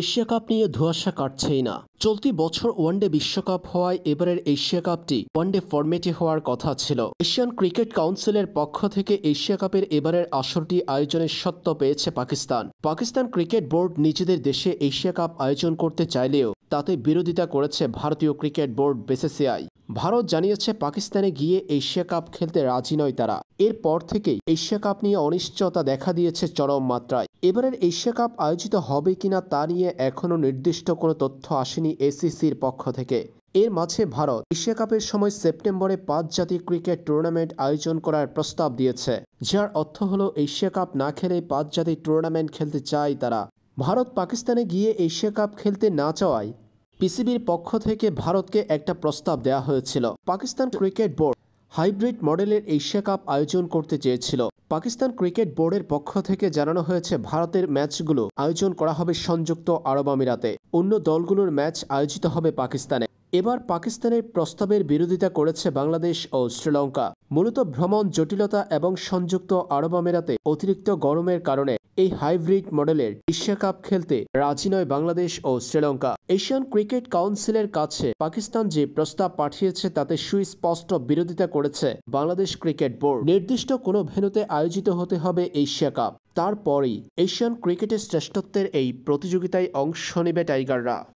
Asia cup নিয়ে ধোঁয়াশা কাটছেই না চলতি বছর ওয়ানডে বিশ্বকাপ হওয়ায় এবারের এশিয়া কাপটি ওয়ানডে ফর্মেটে হওয়ার কথা ছিল এশিয়ান ক্রিকেট কাউন্সিলের পক্ষ থেকে এশিয়া কাপের এবারের আসরটি আয়োজনের সত্য পেয়েছে পাকিস্তান পাকিস্তান ক্রিকেট বোর্ড নিজেদের দেশে এশিয়া কাপ আয়োজন করতে চাইলেও তাতে বিরোধিতা করেছে ভারতীয় ক্রিকেট বোর্ড বিসিসিআই ভারত জানিয়েছে পাকিস্তানে গিয়ে এশিয়া কাপ খেলতে রাজি নয় তারা এরপর থেকেই এশিয়া কাপ নিয়ে অনিশ্চয়তা দেখা দিয়েছে চরম মাত্রায় এবারের এশিয়া কাপ আয়োজিত হবে কিনা তা নিয়ে এখনও নির্দিষ্ট কোনো তথ্য আসেনি হয়নি এসিসির পক্ষ থেকে এর মাঝে ভারত এশিয়া কাপের সময় সেপ্টেম্বরে পাঁচ জাতীয় ক্রিকেট টুর্নামেন্ট আয়োজন করার প্রস্তাব দিয়েছে যার অর্থ হল এশিয়া কাপ না খেলে পাঁচ জাতীয় টুর্নামেন্ট খেলতে চায় তারা ভারত পাকিস্তানে গিয়ে এশিয়া কাপ খেলতে না চাওয়ায় পিসিবির পক্ষ থেকে ভারতকে একটা প্রস্তাব দেওয়া হয়েছিল পাকিস্তান ক্রিকেট বোর্ড হাইব্রিড মডেলের এশিয়া কাপ আয়োজন করতে চেয়েছিল পাকিস্তান ক্রিকেট বোর্ডের পক্ষ থেকে জানানো হয়েছে ভারতের ম্যাচগুলো আয়োজন করা হবে সংযুক্ত আরব আমিরাতে অন্য দলগুলোর ম্যাচ আয়োজিত হবে পাকিস্তানে এবার পাকিস্তানের প্রস্তাবের বিরোধিতা করেছে বাংলাদেশ ও শ্রীলঙ্কা মূলত ভ্রমণ জটিলতা এবং সংযুক্ত আরব আমেরাতে অতিরিক্ত গরমের কারণে এই হাইব্রিড মডেলের বিশ্বকাপ খেলতে রাজি নয় বাংলাদেশ ও শ্রীলঙ্কা এশিয়ান ক্রিকেট কাউন্সিলের কাছে পাকিস্তান যে প্রস্তাব পাঠিয়েছে তাতে সুস্পষ্ট বিরোধিতা করেছে বাংলাদেশ ক্রিকেট বোর্ড নির্দিষ্ট কোনো ভেনুতে আয়োজিত হতে হবে এশিয়া কাপ তারপরই এশিয়ান ক্রিকেটের শ্রেষ্ঠত্বের এই প্রতিযোগিতায় অংশ নেবে টাইগাররা